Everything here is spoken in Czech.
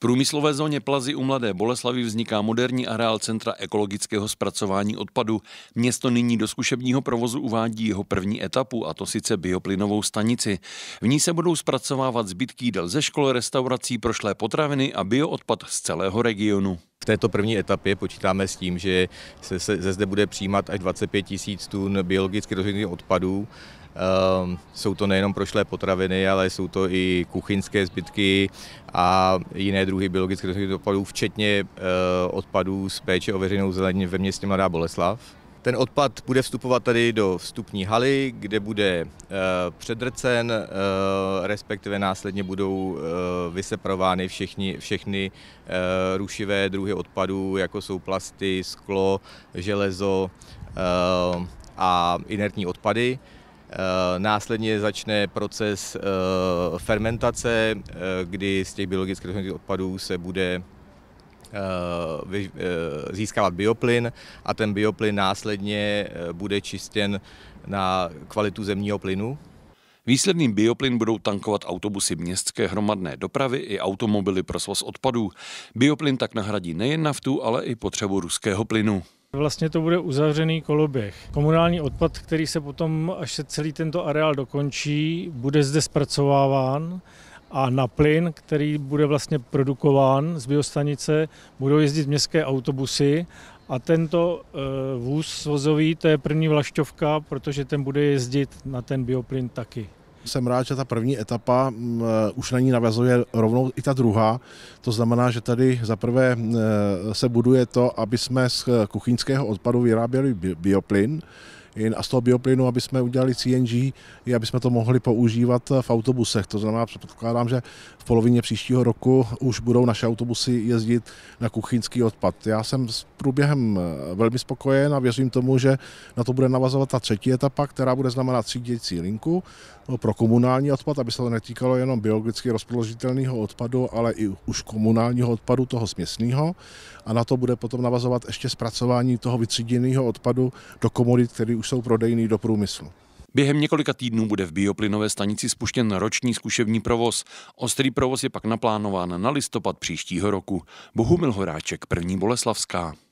V průmyslové zóně Plazy u Mladé Boleslavy vzniká moderní areál Centra ekologického zpracování odpadu. Město nyní do zkušebního provozu uvádí jeho první etapu, a to sice bioplynovou stanici. V ní se budou zpracovávat zbytky jídel ze škol, restaurací, prošlé potraviny a bioodpad z celého regionu. V této první etapě počítáme s tím, že se, se, zde bude přijímat až 25 tisíc tun biologicky rozhodných odpadů Ehm, jsou to nejenom prošlé potraviny, ale jsou to i kuchyňské zbytky a jiné druhy biologických odpadů, včetně eh, odpadů z péče o veřejnou zelení ve městě Mladá Boleslav. Ten odpad bude vstupovat tady do vstupní haly, kde bude eh, předrcen, eh, respektive následně budou vyseparovány všechny, všechny rušivé druhy odpadů, jako jsou plasty, sklo, železo a inertní odpady. Eh, následně začne proces eh, fermentace, eh, kdy z těch biologických odpadů se bude získávat bioplyn a ten bioplyn následně bude čistěn na kvalitu zemního plynu. Výsledný bioplyn budou tankovat autobusy městské hromadné dopravy i automobily pro svoz odpadů. Bioplyn tak nahradí nejen naftu, ale i potřebu ruského plynu. Vlastně to bude uzavřený koloběh. Komunální odpad, který se potom, až se celý tento areál dokončí, bude zde zpracováván a na plyn, který bude vlastně produkován z biostanice, budou jezdit městské autobusy a tento eh, vůz svozový, to je první vlašťovka, protože ten bude jezdit na ten bioplyn taky jsem rád, že ta první etapa mm, eh, už na ní navazuje rovnou i ta druhá. To znamená, že tady zaprvé eh, se buduje to, aby jsme z eh, kuchyňského odpadu vyráběli bioplyn, a z toho bioplynu, aby jsme udělali CNG, i aby jsme to mohli používat v autobusech. To znamená, předpokládám, že v polovině příštího roku už budou naše autobusy jezdit na kuchyňský odpad. Já jsem s průběhem eh, velmi spokojen a věřím tomu, že na to bude navazovat ta třetí etapa, která bude znamenat třídějící linku no, pro komunální odpad, aby se to netýkalo jenom biologicky rozpoložitelného odpadu, ale i už komunálního odpadu, toho směsného. A na to bude potom navazovat ještě zpracování toho vytříděného odpadu do komodit, který už jsou prodejný do průmyslu. Během několika týdnů bude v bioplynové stanici spuštěn roční zkušební provoz. Ostrý provoz je pak naplánován na listopad příštího roku. Bohumil Horáček, první Boleslavská.